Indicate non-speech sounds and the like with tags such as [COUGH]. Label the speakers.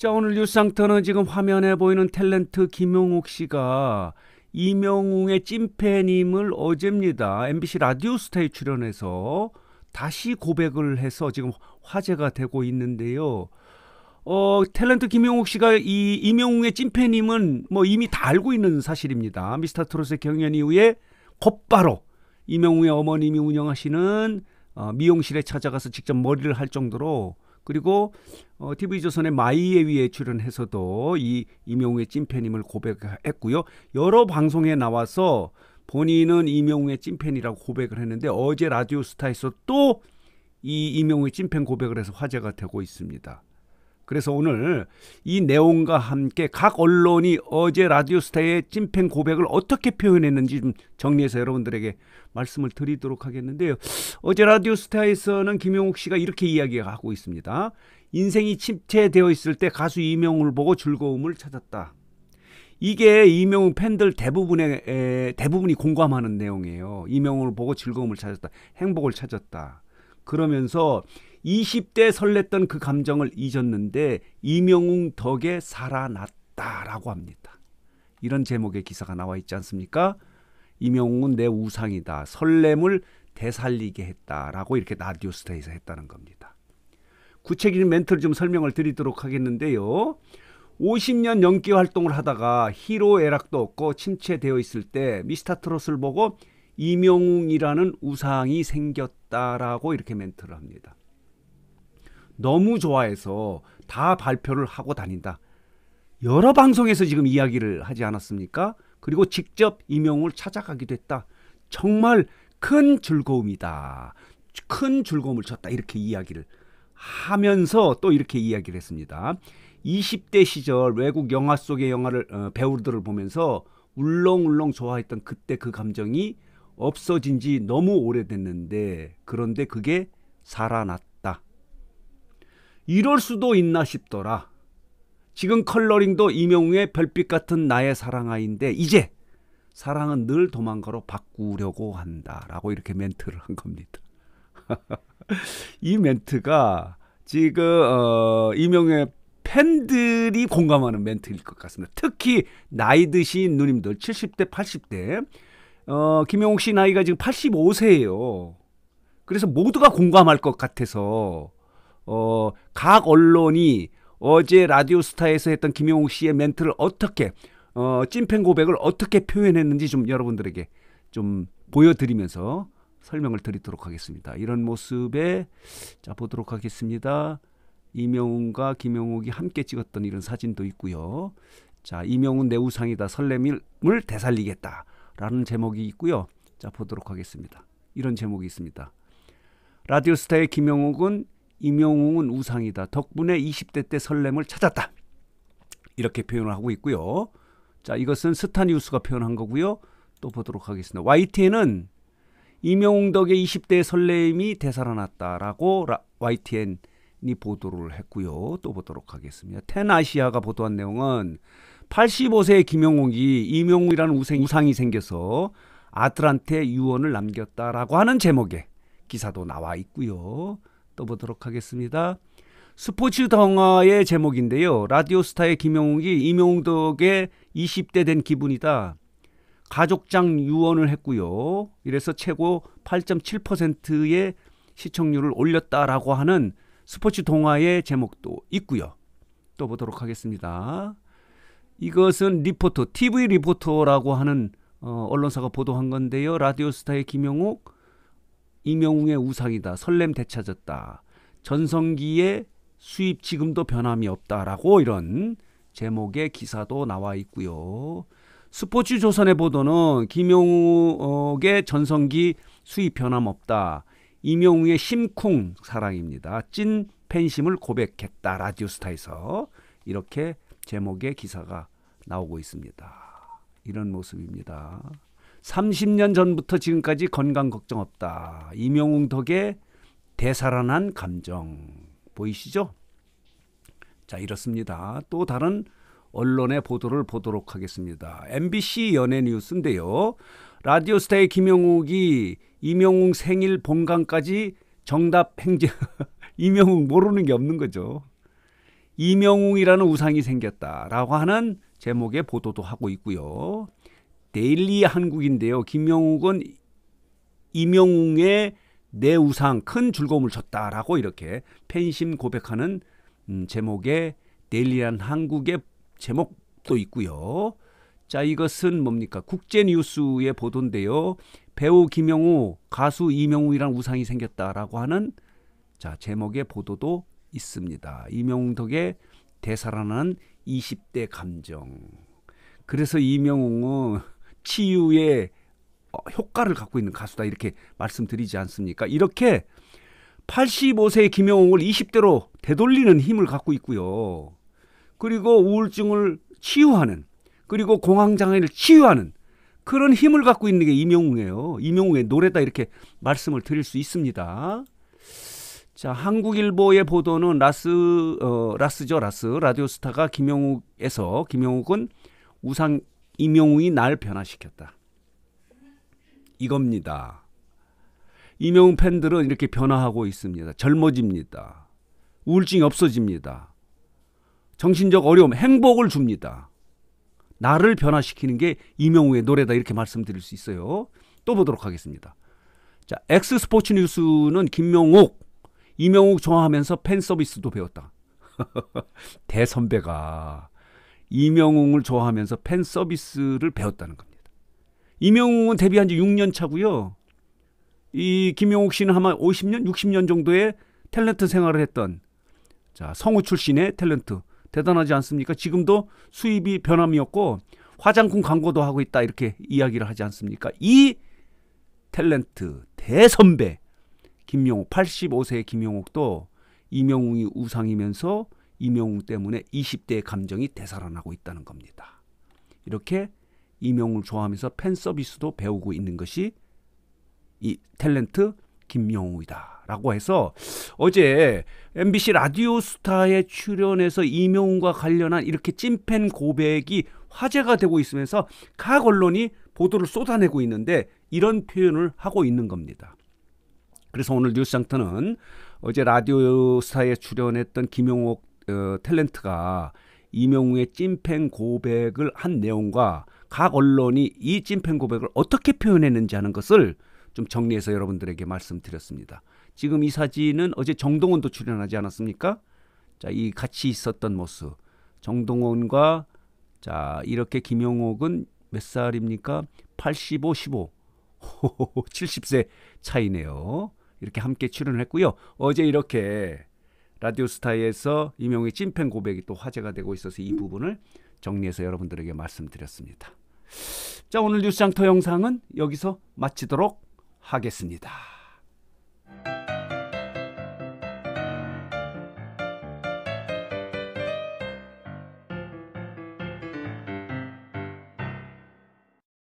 Speaker 1: 자, 오늘 뉴스상터는 지금 화면에 보이는 탤런트 김용욱 씨가 이명웅의 찐팬임을 어제입니다. MBC 라디오 스타에 출연해서 다시 고백을 해서 지금 화제가 되고 있는데요. 어, 탤런트 김용욱 씨가 이 이명웅의 찐팬임은 뭐 이미 다 알고 있는 사실입니다. 미스터 트롯의 경연 이후에 곧바로 이명웅의 어머님이 운영하시는 어, 미용실에 찾아가서 직접 머리를 할 정도로 그리고 어, TV조선의 마이에 위에 출연해서도 이 임영웅의 찐팬임을 고백했고요. 여러 방송에 나와서 본인은 임영의 찐팬이라고 고백을 했는데 어제 라디오스타에서 또이임영의 찐팬 고백을 해서 화제가 되고 있습니다. 그래서 오늘 이 내용과 함께 각 언론이 어제 라디오스타의 찐팬 고백을 어떻게 표현했는지 좀 정리해서 여러분들에게 말씀을 드리도록 하겠는데요. 어제 라디오스타에서는 김용욱 씨가 이렇게 이야기하고 있습니다. 인생이 침체되어 있을 때 가수 이명웅을 보고 즐거움을 찾았다. 이게 이명웅 팬들 대부분의 에, 대부분이 공감하는 내용이에요. 이명웅을 보고 즐거움을 찾았다. 행복을 찾았다. 그러면서 20대 설렜던 그 감정을 잊었는데 이명웅 덕에 살아났다라고 합니다. 이런 제목의 기사가 나와 있지 않습니까? 이명웅은 내 우상이다. 설렘을 되살리게 했다라고 이렇게 라디오스타에서 했다는 겁니다. 구체적인 멘트를 좀 설명을 드리도록 하겠는데요. 50년 연기 활동을 하다가 희로 애락도 없고 침체되어 있을 때 미스터 트롯을 보고 이명웅이라는 우상이 생겼다라고 이렇게 멘트를 합니다. 너무 좋아해서 다 발표를 하고 다닌다. 여러 방송에서 지금 이야기를 하지 않았습니까? 그리고 직접 임용을 찾아가기도 했다. 정말 큰 즐거움이다. 큰 즐거움을 줬다. 이렇게 이야기를 하면서 또 이렇게 이야기를 했습니다. 20대 시절 외국 영화 속의 영화를 어, 배우들을 보면서 울렁울렁 좋아했던 그때 그 감정이 없어진 지 너무 오래됐는데 그런데 그게 살아났다. 이럴 수도 있나 싶더라. 지금 컬러링도 이명웅의 별빛 같은 나의 사랑아인데 이제 사랑은 늘 도망가로 바꾸려고 한다라고 이렇게 멘트를 한 겁니다. [LAUGHS] 이 멘트가 지금 어, 이명웅의 팬들이 공감하는 멘트일 것 같습니다. 특히 나이 드신 누님들 70대, 80대 어, 김영욱 씨 나이가 지금 85세예요. 그래서 모두가 공감할 것 같아서 어, 각 언론이 어제 라디오스타에서 했던 김용욱 씨의 멘트를 어떻게 어, 찐팬 고백을 어떻게 표현했는지 좀 여러분들에게 좀 보여드리면서 설명을 드리도록 하겠습니다. 이런 모습에 자 보도록 하겠습니다. 이명훈과 김용욱이 함께 찍었던 이런 사진도 있고요. 자 이명훈 내 우상이다 설렘을 되살리겠다라는 제목이 있고요. 자 보도록 하겠습니다. 이런 제목이 있습니다. 라디오스타의 김용욱은 임영웅은 우상이다. 덕분에 20대 때 설렘을 찾았다. 이렇게 표현을 하고 있고요. 자, 이것은 스타뉴스가 표현한 거고요. 또 보도록 하겠습니다. YTN은 임영웅 덕에 20대의 설렘이 되살아났다라고 YTN이 보도를 했고요. 또 보도록 하겠습니다. 텐아시아가 보도한 내용은 85세의 김영웅이 임영웅이라는 우생, 우상이 생겨서 아들한테 유언을 남겼다라고 하는 제목의 기사도 나와 있고요. 떠보도록 하겠습니다. 스포츠 동화의 제목인데요. 라디오스타의 김영욱이 임용덕의 20대 된 기분이다. 가족장 유언을 했고요. 이래서 최고 8.7%의 시청률을 올렸다라고 하는 스포츠 동화의 제목도 있고요. 떠 보도록 하겠습니다. 이것은 리포터, TV 리포터라고 하는 어, 언론사가 보도한 건데요. 라디오스타의 김영욱, 이명웅의 우상이다. 설렘 되찾았다. 전성기의 수입 지금도 변함이 없다라고 이런 제목의 기사도 나와 있고요. 스포츠 조선의 보도는 김용욱의 전성기 수입 변함 없다. 이명웅의 심쿵 사랑입니다. 찐 팬심을 고백했다. 라디오스타에서 이렇게 제목의 기사가 나오고 있습니다. 이런 모습입니다. 30년 전부터 지금까지 건강 걱정 없다. 이명웅 덕에 대살아난 감정 보이시죠? 자 이렇습니다. 또 다른 언론의 보도를 보도록 하겠습니다. MBC 연예 뉴스인데요. 라디오스타의 김영욱이 이명웅 생일 본강까지 정답 행진 [LAUGHS] 이명웅 모르는 게 없는 거죠. 이명웅이라는 우상이 생겼다라고 하는 제목의 보도도 하고 있고요. 데일리 한국인데요. 김영욱은 이명웅의내 우상 큰 즐거움을 줬다라고 이렇게 팬심 고백하는 음, 제목의 데일리한 한국의 제목도 있고요. 자 이것은 뭡니까 국제 뉴스의 보도인데요. 배우 김영우, 가수 이명웅이란 우상이 생겼다라고 하는 자 제목의 보도도 있습니다. 이명웅 덕에 대사라는 20대 감정. 그래서 이명웅은 치유의 어, 효과를 갖고 있는 가수다 이렇게 말씀드리지 않습니까? 이렇게 85세의 김영웅을 20대로 되돌리는 힘을 갖고 있고요. 그리고 우울증을 치유하는 그리고 공황장애를 치유하는 그런 힘을 갖고 있는 게 임영웅이에요. 임영웅의 노래다 이렇게 말씀을 드릴 수 있습니다. 자, 한국일보의 보도는 라스 어, 라스죠 라스 라디오스타가 김영욱에서 김영욱은 우상 임용웅이 날 변화시켰다. 이겁니다. 임용웅 팬들은 이렇게 변화하고 있습니다. 젊어집니다. 우울증이 없어집니다. 정신적 어려움, 행복을 줍니다. 나를 변화시키는 게 임영웅의 노래다 이렇게 말씀드릴 수 있어요. 또 보도록 하겠습니다. 자, 엑스 스포츠 뉴스는 김명욱, 임영욱 좋아하면서 팬 서비스도 배웠다. [LAUGHS] 대선배가 이명웅을 좋아하면서 팬 서비스를 배웠다는 겁니다. 이명웅은 데뷔한 지 6년 차고요. 이 김용욱 씨는 아마 50년, 60년 정도의 탤런트 생활을 했던 자, 성우 출신의 탤런트. 대단하지 않습니까? 지금도 수입이 변함이 없고 화장품 광고도 하고 있다 이렇게 이야기를 하지 않습니까? 이 탤런트 대선배 김용욱 85세 김용욱도 이명웅이 우상이면서 임용웅 때문에 20대의 감정이 되살아나고 있다는 겁니다. 이렇게 임용웅을 좋아하면서 팬 서비스도 배우고 있는 것이 이 탤런트 김용웅이다 라고 해서 어제 MBC 라디오스타에 출연해서 임용웅과 관련한 이렇게 찐팬 고백이 화제가 되고 있으면서 각 언론이 보도를 쏟아내고 있는데 이런 표현을 하고 있는 겁니다. 그래서 오늘 뉴스장터는 어제 라디오스타에 출연했던 김용옥 어, 탤런트가 이명웅의 찐팬 고백을 한 내용과 각 언론이 이 찐팬 고백을 어떻게 표현했는지 하는 것을 좀 정리해서 여러분들에게 말씀드렸습니다. 지금 이 사진은 어제 정동원도 출연하지 않았습니까? 자, 이 같이 있었던 모습. 정동원과 자, 이렇게 김영옥은 몇 살입니까? 85, 15. 70세 차이네요. 이렇게 함께 출연을 했고요. 어제 이렇게 라디오스타에서 이명의 찐팬 고백이 또 화제가 되고 있어서 이 부분을 정리해서 여러분들에게 말씀드렸습니다. 자 오늘 뉴스장터 영상은 여기서 마치도록 하겠습니다.